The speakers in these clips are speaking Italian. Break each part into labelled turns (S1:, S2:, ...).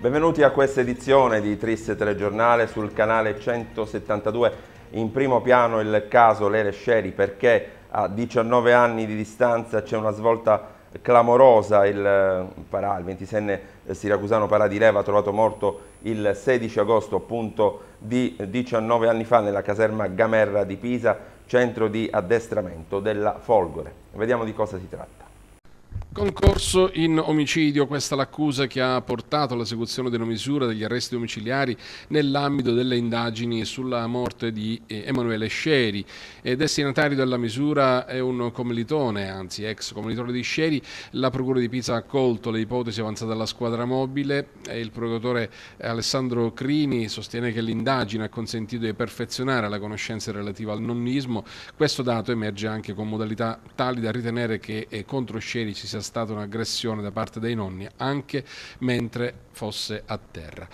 S1: Benvenuti a questa edizione di Triste Telegiornale sul canale 172. In primo piano il caso Lele Sceri perché a 19 anni di distanza c'è una svolta clamorosa. Il, eh, parà, il 26enne eh, siracusano Parà di Leva trovato morto il 16 agosto appunto di 19 anni fa nella caserma Gamerra di Pisa, centro di addestramento della Folgore. Vediamo di cosa si tratta.
S2: Concorso in omicidio, questa è l'accusa che ha portato all'esecuzione della misura degli arresti domiciliari nell'ambito delle indagini sulla morte di eh, Emanuele Sceri. Eh, destinatario della misura è un commilitone, anzi ex commilitone di Sceri. La Procura di Pisa ha accolto le ipotesi avanzate dalla squadra mobile e il procuratore Alessandro Crini sostiene che l'indagine ha consentito di perfezionare la conoscenza relativa al nonnismo. Questo dato emerge anche con modalità tali da ritenere che eh, contro Sceri ci sia stata un'aggressione da parte dei nonni anche mentre fosse a terra.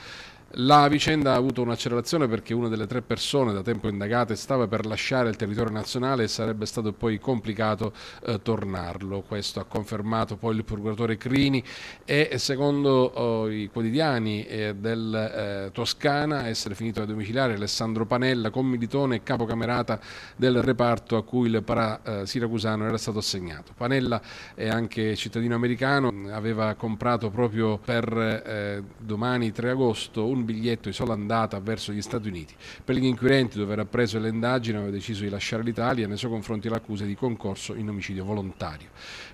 S2: La vicenda ha avuto un'accelerazione perché una delle tre persone da tempo indagate stava per lasciare il territorio nazionale e sarebbe stato poi complicato eh, tornarlo. Questo ha confermato poi il procuratore Crini e secondo oh, i quotidiani eh, del eh, Toscana essere finito a domiciliare Alessandro Panella, commilitone e capocamerata del reparto a cui il para eh, siracusano era stato assegnato. Panella è anche cittadino americano, aveva comprato proprio per eh, domani 3 agosto un biglietto di sola andata verso gli Stati Uniti. Per gli inquirenti, dove era preso le indagini, aveva deciso di lasciare l'Italia e nei suoi confronti l'accusa di concorso in omicidio volontario.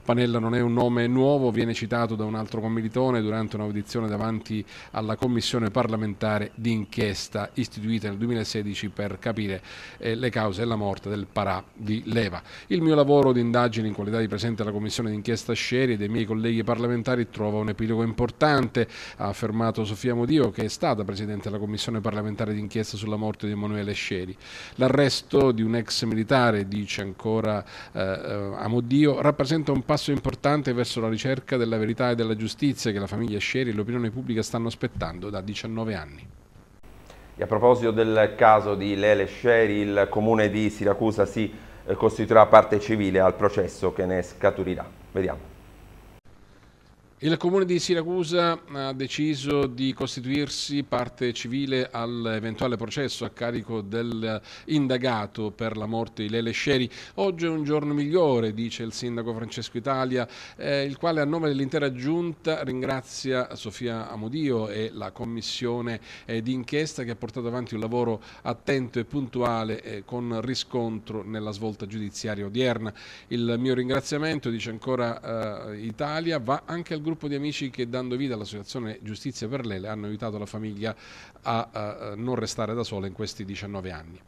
S2: Panella non è un nome nuovo, viene citato da un altro commilitone durante un'audizione davanti alla Commissione parlamentare d'inchiesta istituita nel 2016 per capire eh, le cause della morte del Parà di Leva. Il mio lavoro di indagini in qualità di presidente della Commissione d'inchiesta Sceri e dei miei colleghi parlamentari trova un epilogo importante, ha affermato Sofia Modio che è stato Strada, presidente della commissione parlamentare d'inchiesta sulla morte di Emanuele Sceri. L'arresto di un ex militare, dice ancora eh, eh Amodio, rappresenta un passo importante verso la ricerca della verità e della giustizia che la famiglia Sceri e l'opinione pubblica stanno aspettando da 19 anni.
S1: E a proposito del caso di Lele Sceri, il comune di Siracusa si eh, costituirà parte civile al processo che ne scaturirà. Vediamo.
S2: Il comune di Siracusa ha deciso di costituirsi parte civile all'eventuale processo a carico dell'indagato per la morte di Lele Sceri. Oggi è un giorno migliore, dice il sindaco Francesco Italia, eh, il quale a nome dell'intera giunta ringrazia Sofia Amodio e la commissione eh, d'inchiesta che ha portato avanti un lavoro attento e puntuale eh, con riscontro nella svolta giudiziaria odierna. Il mio ringraziamento, dice ancora eh, Italia, va anche al gruppo gruppo di amici che dando vita all'associazione Giustizia per Lele hanno aiutato la famiglia a, a eh, non restare da sola in questi 19 anni.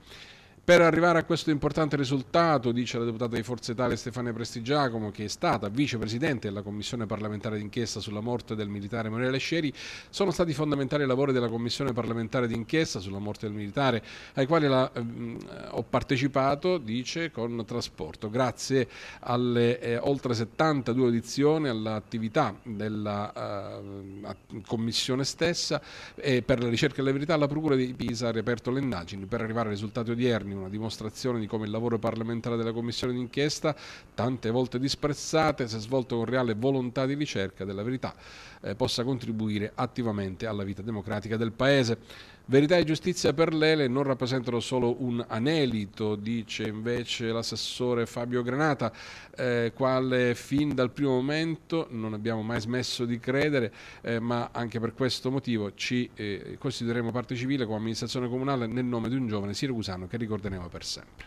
S2: Per arrivare a questo importante risultato, dice la deputata di Forza Italia Stefania Prestigiacomo, che è stata vicepresidente della commissione parlamentare d'inchiesta sulla morte del militare Emanuele Sceri, sono stati fondamentali i lavori della commissione parlamentare d'inchiesta sulla morte del militare, ai quali la, mh, ehm, ho partecipato, dice, con trasporto. Grazie alle eh, oltre 72 audizioni, all'attività della eh, commissione stessa e eh, per la ricerca della verità, la Procura di Pisa ha riaperto le indagini per arrivare ai risultati odierni giorni, una dimostrazione di come il lavoro parlamentare della commissione d'inchiesta, tante volte disprezzate, se svolto con reale volontà di ricerca della verità, eh, possa contribuire attivamente alla vita democratica del Paese. Verità e giustizia per l'Ele non rappresentano solo un anelito, dice invece l'assessore Fabio Granata, eh, quale fin dal primo momento non abbiamo mai smesso di credere, eh, ma anche per questo motivo ci eh, costituiremo parte civile come amministrazione comunale nel nome di un giovane siracusano che ricorderemo per sempre.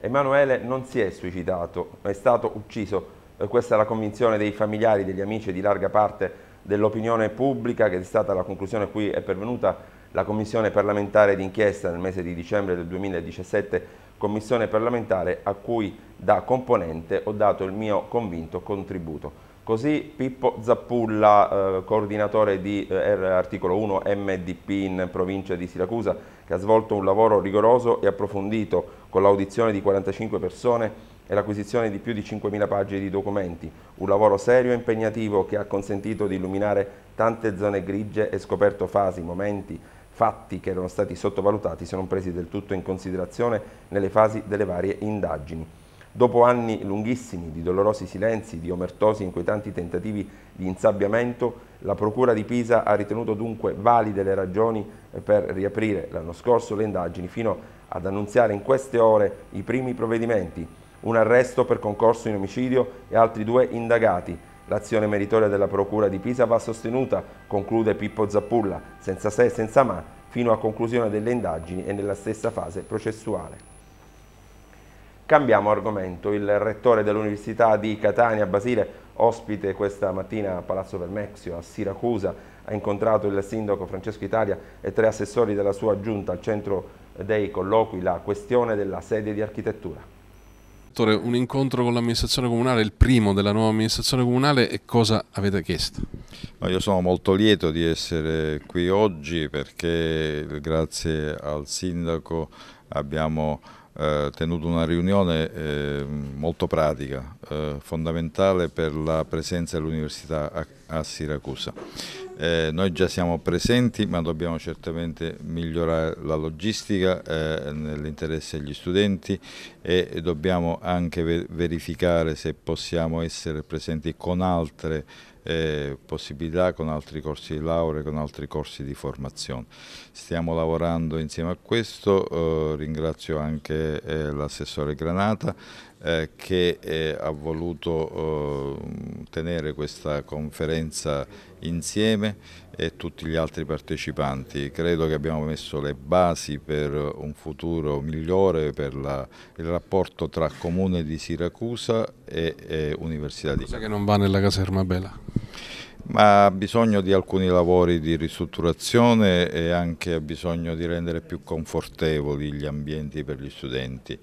S1: Emanuele non si è suicidato, è stato ucciso. Eh, questa è la convinzione dei familiari, degli amici e di larga parte dell'opinione pubblica che è stata la conclusione a cui è pervenuta la Commissione parlamentare d'inchiesta nel mese di dicembre del 2017, Commissione parlamentare a cui da componente ho dato il mio convinto contributo. Così Pippo Zappulla, eh, coordinatore di eh, articolo 1 MDP in provincia di Siracusa, che ha svolto un lavoro rigoroso e approfondito con l'audizione di 45 persone e l'acquisizione di più di 5.000 pagine di documenti, un lavoro serio e impegnativo che ha consentito di illuminare tante zone grigie e scoperto fasi, momenti, fatti che erano stati sottovalutati se non presi del tutto in considerazione nelle fasi delle varie indagini. Dopo anni lunghissimi di dolorosi silenzi, di omertosi inquietanti tentativi di insabbiamento, la Procura di Pisa ha ritenuto dunque valide le ragioni per riaprire l'anno scorso le indagini fino ad annunziare in queste ore i primi provvedimenti un arresto per concorso in omicidio e altri due indagati. L'azione meritoria della Procura di Pisa va sostenuta, conclude Pippo Zappulla, senza se e senza ma, fino a conclusione delle indagini e nella stessa fase processuale. Cambiamo argomento. Il rettore dell'Università di Catania, Basile, ospite questa mattina a Palazzo Vermexio, a Siracusa, ha incontrato il sindaco Francesco Italia e tre assessori della sua giunta al centro dei colloqui la questione della sede di architettura
S2: dottore, un incontro con l'amministrazione comunale, il primo della nuova amministrazione comunale, e cosa avete chiesto?
S3: Ma io sono molto lieto di essere qui oggi perché grazie al sindaco abbiamo eh, tenuto una riunione eh, molto pratica, eh, fondamentale per la presenza dell'università a, a Siracusa eh, noi già siamo presenti ma dobbiamo certamente migliorare la logistica eh, nell'interesse degli studenti e, dobbiamo anche verificare se possiamo essere presenti con altre eh, possibilità, con altri corsi di laurea, con altri corsi di formazione. Stiamo lavorando insieme a questo, eh, ringrazio anche eh, l'assessore Granata eh, che eh, ha voluto eh, tenere questa conferenza insieme e tutti gli altri partecipanti. Credo che abbiamo messo le basi per un futuro migliore per la, il rapporto tra Comune di Siracusa e, e Università di Siracusa. Cosa che non va nella caserma Bela ma ha bisogno di alcuni lavori di ristrutturazione e anche ha bisogno di rendere più confortevoli gli ambienti per gli studenti.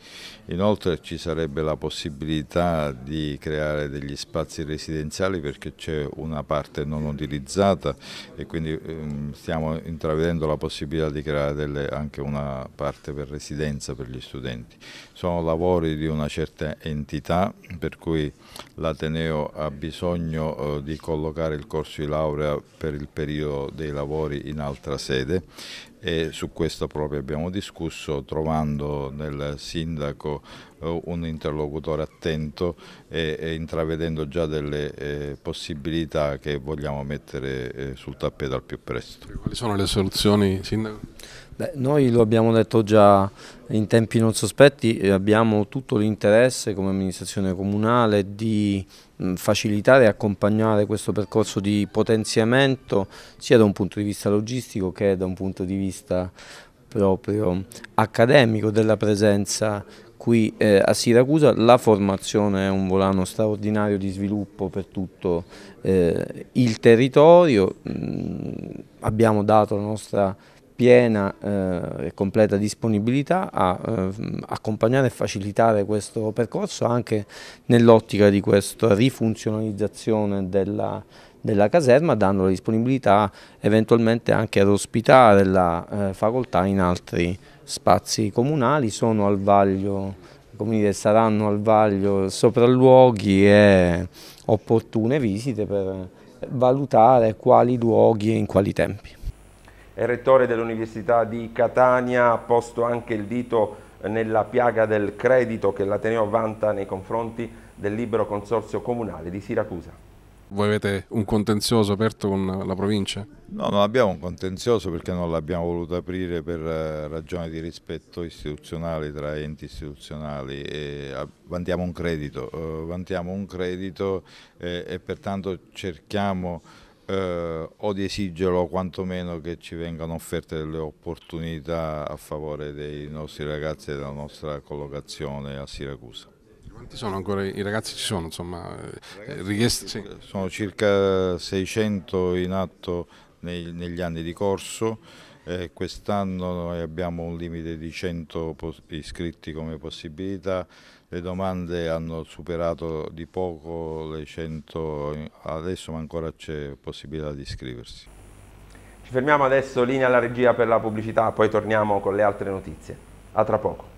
S3: Inoltre ci sarebbe la possibilità di creare degli spazi residenziali perché c'è una parte non utilizzata e quindi ehm, stiamo intravedendo la possibilità di creare delle, anche una parte per residenza per gli studenti. Sono lavori di una certa entità per cui l'Ateneo ha bisogno eh, di collocare il corso di laurea per il periodo dei lavori in altra sede e su questo proprio abbiamo discusso trovando nel sindaco eh, un interlocutore attento e, intravedendo già delle eh, possibilità che vogliamo mettere eh, sul tappeto al più presto.
S4: Quali sono le soluzioni, Sindaco? Beh, noi lo abbiamo detto già in tempi non sospetti, abbiamo tutto l'interesse come amministrazione comunale di mm, facilitare e accompagnare questo percorso di potenziamento sia da un punto di vista logistico che da un punto di vista vista proprio accademico della presenza qui eh, a Siracusa. La formazione è un volano straordinario di sviluppo per tutto eh, il territorio, mm, abbiamo dato la nostra piena eh, e completa disponibilità a eh, accompagnare e facilitare questo percorso anche nell'ottica di questa rifunzionalizzazione della della caserma dando la disponibilità eventualmente anche ad ospitare la eh, facoltà in altri spazi comunali, sono al vaglio, come dire, saranno al vaglio sopralluoghi e opportune visite per valutare quali luoghi e in quali tempi.
S1: Il rettore dell'Università di Catania, ha posto anche il dito nella piaga del credito che l'Ateneo vanta nei confronti del libero consorzio comunale di Siracusa.
S2: Voi avete un contenzioso aperto con la provincia? No, non abbiamo un contenzioso perché non l'abbiamo voluto
S3: aprire per eh, ragioni di rispetto istituzionale tra enti istituzionali. E vantiamo un credito, eh, vantiamo un credito e, eh, e pertanto cerchiamo eh, o di esigerlo o quantomeno che ci vengano offerte delle opportunità a favore dei nostri ragazzi e della nostra collocazione a Siracusa. Quanti sono ancora i ragazzi? Ci sono insomma eh, ragazzi, eh, richieste? Sì. Sono circa 600 in atto nei, negli anni di corso. Eh, Quest'anno noi abbiamo un limite di 100 iscritti come possibilità, le domande hanno superato di poco le 100, adesso ma
S1: ancora c'è
S3: possibilità di iscriversi.
S1: Ci fermiamo adesso, linea alla regia per la pubblicità, poi torniamo con le altre notizie. A tra poco.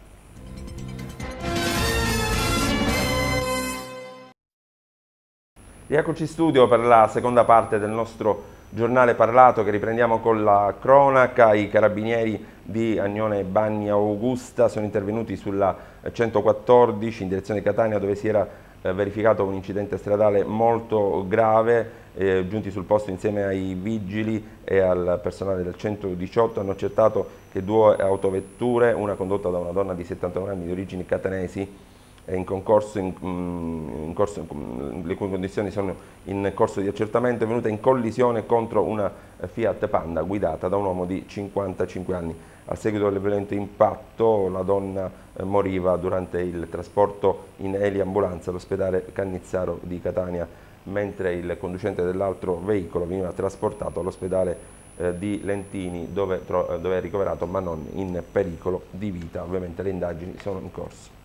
S1: Rieccoci in studio per la seconda parte del nostro giornale parlato che riprendiamo con la cronaca. I carabinieri di Agnone Bagna Augusta sono intervenuti sulla 114 in direzione Catania dove si era eh, verificato un incidente stradale molto grave. Eh, giunti sul posto insieme ai vigili e al personale del 118 hanno accertato che due autovetture, una condotta da una donna di 79 anni di origini catanesi, in concorso, in, mm, in corso, mm, le cui condizioni sono in corso di accertamento, è venuta in collisione contro una Fiat Panda guidata da un uomo di 55 anni. A seguito del violento impatto la donna eh, moriva durante il trasporto in eliambulanza all'ospedale Cannizzaro di Catania, mentre il conducente dell'altro veicolo veniva trasportato all'ospedale eh, di Lentini dove, eh, dove è ricoverato ma non in pericolo di vita. Ovviamente le indagini sono in corso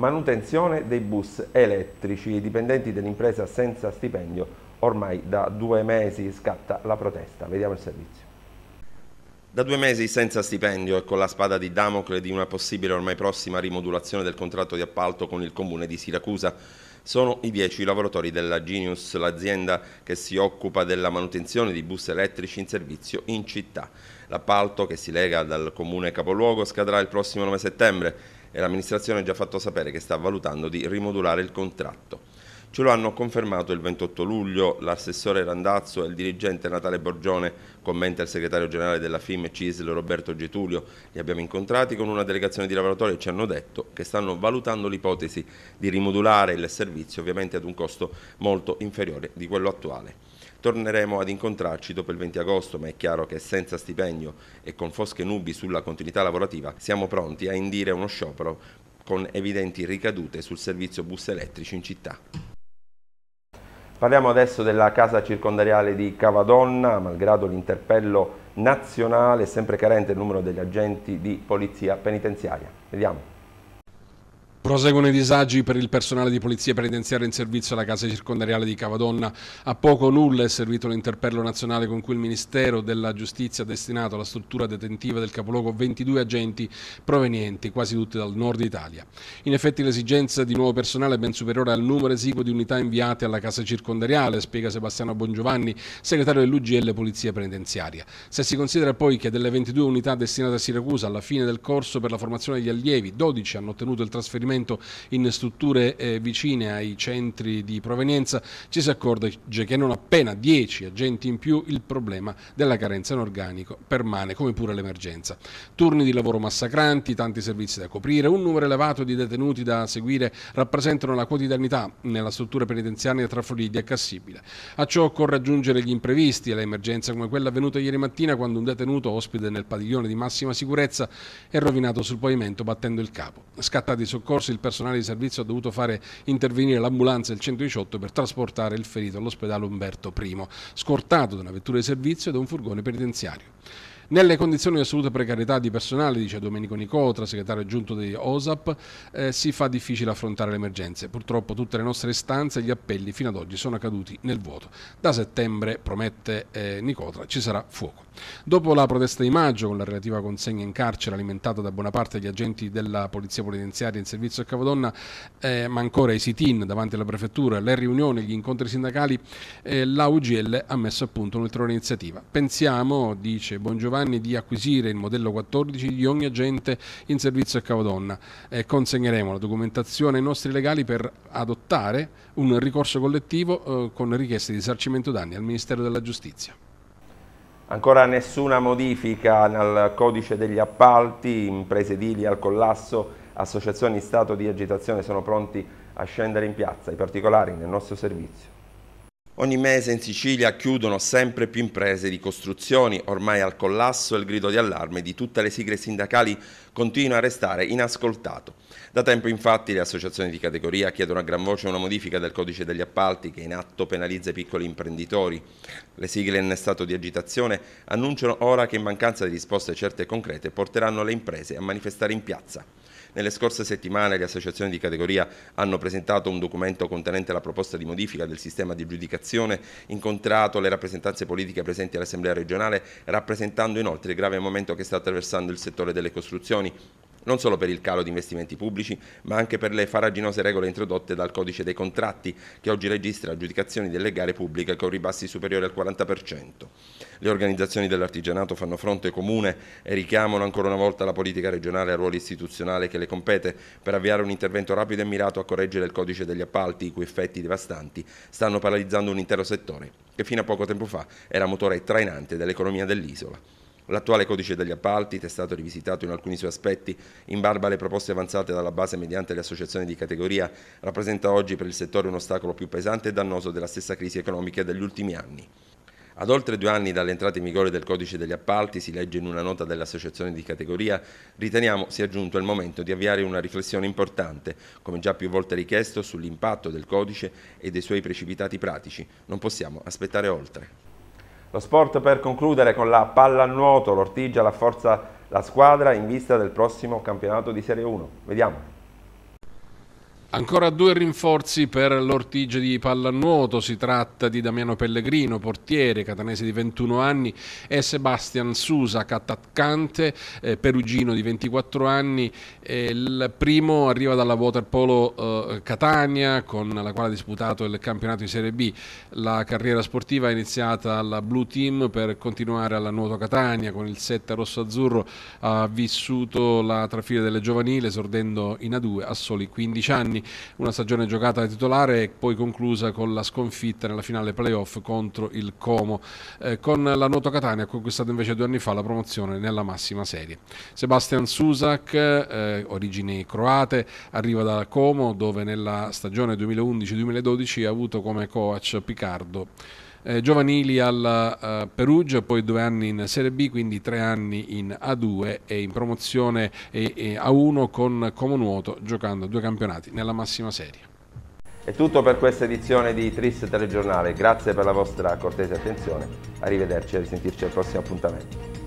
S1: manutenzione dei bus elettrici. I dipendenti dell'impresa senza stipendio ormai da due mesi scatta la protesta. Vediamo il servizio. Da due mesi senza stipendio e con la spada di Damocle di una possibile ormai prossima rimodulazione del contratto di appalto con il comune di Siracusa. Sono i dieci lavoratori della Genius, l'azienda che si occupa della manutenzione di bus elettrici in servizio in città. L'appalto che si lega dal comune capoluogo scadrà il prossimo 9 settembre e l'amministrazione ha già fatto sapere che sta valutando di rimodulare il contratto. Ce lo hanno confermato il 28 luglio l'assessore Randazzo e il dirigente Natale Borgione, commenta il segretario generale della FIM CISL Roberto Getulio. Li abbiamo incontrati con una delegazione di lavoratori e ci hanno detto che stanno valutando l'ipotesi di rimodulare il servizio ovviamente ad un costo molto inferiore di quello attuale torneremo ad incontrarci dopo il 20 agosto, ma è chiaro che senza stipendio e con fosche nubi sulla continuità lavorativa siamo pronti a indire uno sciopero con evidenti ricadute sul servizio bus elettrici in città. Parliamo adesso della casa circondariale di Cavadonna, malgrado l'interpello nazionale, sempre carente il numero degli agenti di polizia penitenziaria. Vediamo.
S2: Proseguono i disagi per il personale di polizia penitenziaria in servizio alla casa circondariale di Cavadonna. A poco o nulla è servito l'interpello nazionale con cui il Ministero della Giustizia ha destinato alla struttura detentiva del capoluogo 22 agenti provenienti quasi tutti dal nord Italia. In effetti l'esigenza di nuovo personale è ben superiore al numero esiguo di unità inviate alla casa circondariale, spiega Sebastiano Bongiovanni, segretario dell'UGL Polizia Penitenziaria. Se si considera poi che delle 22 unità destinate a Siracusa alla fine del corso per la formazione degli allievi, 12 hanno ottenuto il trasferimento trasferimento in strutture eh, vicine ai centri di provenienza, ci si accorge che non appena 10 agenti in più il problema della carenza in organico permane, come pure l'emergenza. Turni di lavoro massacranti, tanti servizi da coprire, un numero elevato di detenuti da seguire rappresentano la quotidianità nella struttura penitenziaria tra Floridia e Cassibile. A ciò occorre aggiungere gli imprevisti e l'emergenza come quella avvenuta ieri mattina quando un detenuto ospite nel padiglione di massima sicurezza è rovinato sul pavimento battendo il capo. Scattati soccorsi soccorso, il personale di servizio ha dovuto fare intervenire l'ambulanza del 118 per trasportare il ferito all'ospedale Umberto I, scortato da una vettura di servizio e da un furgone penitenziario. Nelle condizioni di assoluta precarietà di personale, dice Domenico Nicotra, segretario aggiunto di OSAP, eh, si fa difficile affrontare le emergenze. Purtroppo tutte le nostre istanze e gli appelli fino ad oggi sono caduti nel vuoto. Da settembre, promette eh, Nicotra, ci sarà fuoco. Dopo la protesta di maggio, con la relativa consegna in carcere alimentata da buona parte degli agenti della Polizia Penitenziaria in servizio a Cavodonna, eh, ma ancora i sit-in davanti alla prefettura, le riunioni, gli incontri sindacali, eh, la UGL ha messo a punto un'ulteriore iniziativa. Pensiamo, dice Bongiovanni, di acquisire il modello 14 di ogni agente in servizio a Cavodonna. Eh, consegneremo la documentazione ai nostri legali per adottare un ricorso collettivo eh, con richieste di risarcimento danni al Ministero della Giustizia.
S1: Ancora nessuna modifica nel codice degli appalti, imprese edili al collasso, associazioni in stato di agitazione sono pronti a scendere in piazza, i particolari nel nostro servizio. Ogni mese in Sicilia chiudono sempre più imprese di costruzioni, ormai al collasso il grido di allarme di tutte le sigle sindacali continua a restare inascoltato. Da tempo infatti le associazioni di categoria chiedono a gran voce una modifica del codice degli appalti che in atto penalizza i piccoli imprenditori. Le sigle in stato di agitazione annunciano ora che in mancanza di risposte certe e concrete porteranno le imprese a manifestare in piazza. Nelle scorse settimane le associazioni di categoria hanno presentato un documento contenente la proposta di modifica del sistema di giudicazione, incontrato le rappresentanze politiche presenti all'Assemblea regionale, rappresentando inoltre il grave momento che sta attraversando il settore delle costruzioni, non solo per il calo di investimenti pubblici, ma anche per le faraginose regole introdotte dal codice dei contratti, che oggi registra aggiudicazioni delle gare pubbliche con ribassi superiori al 40%. Le organizzazioni dell'artigianato fanno fronte comune e richiamano ancora una volta la politica regionale al ruolo istituzionale che le compete per avviare un intervento rapido e mirato a correggere il codice degli appalti, i cui effetti devastanti stanno paralizzando un intero settore, che fino a poco tempo fa era motore trainante dell'economia dell'isola. L'attuale codice degli appalti, testato e rivisitato in alcuni suoi aspetti, in barba alle proposte avanzate dalla base mediante le associazioni di categoria, rappresenta oggi per il settore un ostacolo più pesante e dannoso della stessa crisi economica degli ultimi anni. Ad oltre due anni dall'entrata in vigore del codice degli appalti, si legge in una nota dell'associazione di categoria, riteniamo sia giunto il momento di avviare una riflessione importante, come già più volte richiesto, sull'impatto del codice e dei suoi precipitati pratici. Non possiamo aspettare oltre. Lo sport per concludere con la pallanuoto, l'Ortigia rafforza la squadra in vista del prossimo campionato di Serie 1. Vediamo.
S2: Ancora due rinforzi per l'Ortige di pallanuoto, si tratta di Damiano Pellegrino, portiere catanese di 21 anni e Sebastian Susa, attaccante eh, perugino di 24 anni. Eh, il primo arriva dalla Waterpolo eh, Catania con la quale ha disputato il campionato di Serie B. La carriera sportiva è iniziata alla Blue Team per continuare alla Nuoto Catania con il 7 rosso-azzurro ha vissuto la trafila delle giovanili esordendo in A2 a soli 15 anni. Giovanni, una stagione giocata da titolare e poi conclusa con la sconfitta nella finale playoff contro il Como. Eh, con la Nuoto Catania ha conquistato invece due anni fa la promozione nella massima serie. Sebastian Susak, eh, origini croate, arriva da Como dove nella stagione 2011-2012 ha avuto come coach Picardo eh, giovanili al uh, Perugia, poi due anni in Serie B, quindi tre anni in A2 e in promozione e, e A1 con Comunuoto giocando due campionati nella massima serie.
S1: È tutto per questa edizione di Tris Telegiornale, grazie per la vostra cortese attenzione, arrivederci e risentirci al prossimo appuntamento.